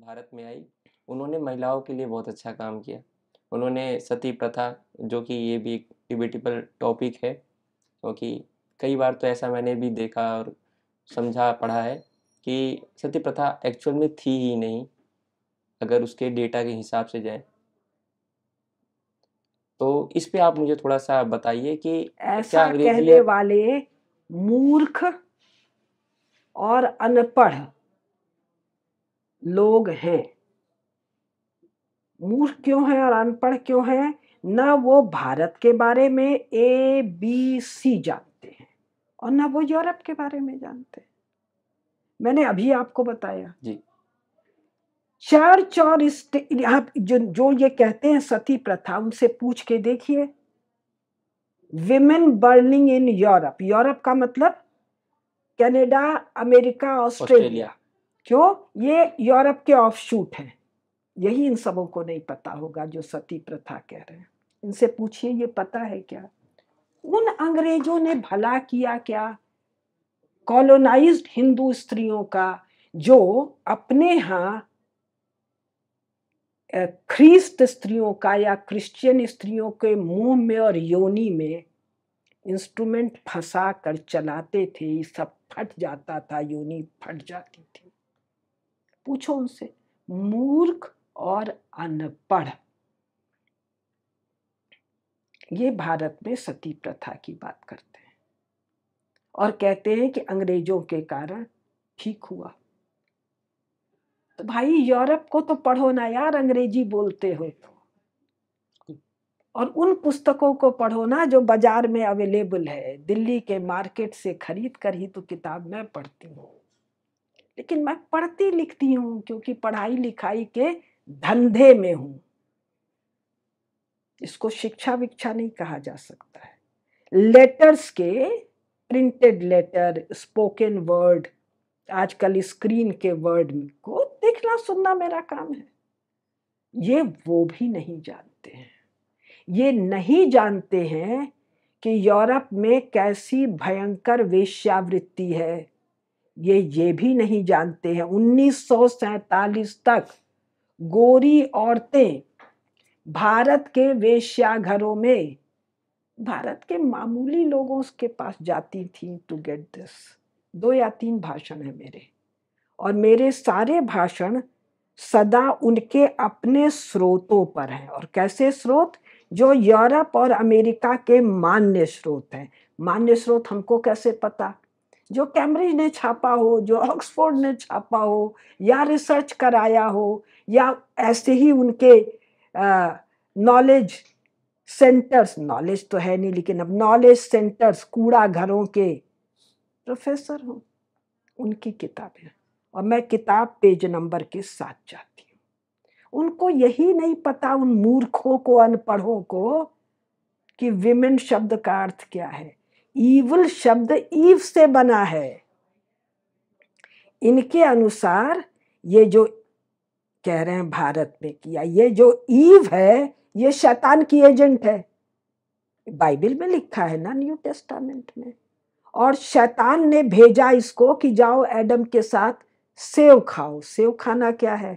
भारत में आई उन्होंने महिलाओं के लिए बहुत अच्छा काम किया उन्होंने सती प्रथा जो कि ये भी एक डिबेटेबल टॉपिक है क्योंकि तो कई बार तो ऐसा मैंने भी देखा और समझा पढ़ा है कि सती प्रथा एक्चुअल में थी ही नहीं अगर उसके डेटा के हिसाब से जाए तो इस पे आप मुझे थोड़ा सा बताइए कि ऐसा कहने वाले मूर्ख और अनपढ़ लोग हैं मूर्ख क्यों है और अनपढ़ क्यों है ना वो भारत के बारे में ए बी सी जानते हैं और ना वो यूरोप के बारे में जानते हैं मैंने अभी आपको बताया जी चार चार इस आप जो जो ये कहते हैं सती प्रथा उनसे पूछ के देखिए women burning in Europe Europe का मतलब कनाडा अमेरिका ऑस्ट्रेलिया क्यों ये यूरोप के ऑफ शूट है यही इन सबों को नहीं पता होगा जो सती प्रथा कह रहे हैं इनसे पूछिए ये पता है क्या उन अंग्रेजों ने भला किया क्या कॉलोनाइज्ड हिंदू स्त्रियों का जो अपने यहाँ ख्रीस्त स्त्रियों का या क्रिश्चियन स्त्रियों के मुंह में और योनि में इंस्ट्रूमेंट फंसा कर चलाते थे ये सब फट जाता था योनि फट जाती थी पूछो उनसे मूर्ख और अनपढ़ ये भारत में सती प्रथा की बात करते हैं और कहते हैं कि अंग्रेजों के कारण ठीक हुआ तो भाई यूरोप को तो पढ़ो ना यार अंग्रेजी बोलते हो तो और उन पुस्तकों को पढ़ो ना जो बाजार में अवेलेबल है दिल्ली के मार्केट से खरीद कर ही तो किताब मैं पढ़ती हूँ लेकिन मैं पढ़ती लिखती हूँ क्योंकि पढ़ाई लिखाई के धंधे में हूँ इसको शिक्षा विक्षा नहीं कहा जा सकता है लेटर्स के प्रिंटेड लेटर स्पोकन वर्ड आजकल स्क्रीन के वर्ड को देखना सुनना मेरा काम है ये वो भी नहीं जानते हैं ये नहीं जानते हैं कि यूरोप में कैसी भयंकर वेश्यावृत्ति है ये ये भी नहीं जानते हैं उन्नीस तक गोरी औरतें भारत के वेश्याघरों में भारत के मामूली लोगों के पास जाती थी टू गेट दिस दो या तीन भाषण है मेरे और मेरे सारे भाषण सदा उनके अपने स्रोतों पर हैं और कैसे स्रोत जो यूरोप और अमेरिका के मान्य स्रोत हैं मान्य स्रोत हमको कैसे पता जो कैम्ब्रिज ने छापा हो जो ऑक्सफोर्ड ने छापा हो या रिसर्च कराया हो या ऐसे ही उनके नॉलेज सेंटर्स नॉलेज तो है नहीं लेकिन अब नॉलेज सेंटर्स कूड़ा घरों के प्रोफेसर हों उनकी किताबें और मैं किताब पेज नंबर के साथ जाती हूँ उनको यही नहीं पता उन मूर्खों को अनपढ़ों को कि विमेन शब्द का अर्थ क्या है ईवल शब्द ईव से बना है इनके अनुसार ये जो कह रहे हैं भारत में किया ये जो ईव है ये शैतान की एजेंट है बाइबल में लिखा है ना न्यू टेस्टामेंट में और शैतान ने भेजा इसको कि जाओ एडम के साथ सेव खाओ सेव खाना क्या है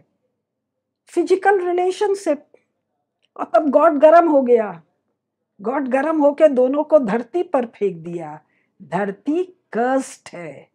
फिजिकल रिलेशनशिप और तब गॉड गर्म हो गया गॉड गर्म होके दोनों को धरती पर फेंक दिया धरती कष्ट है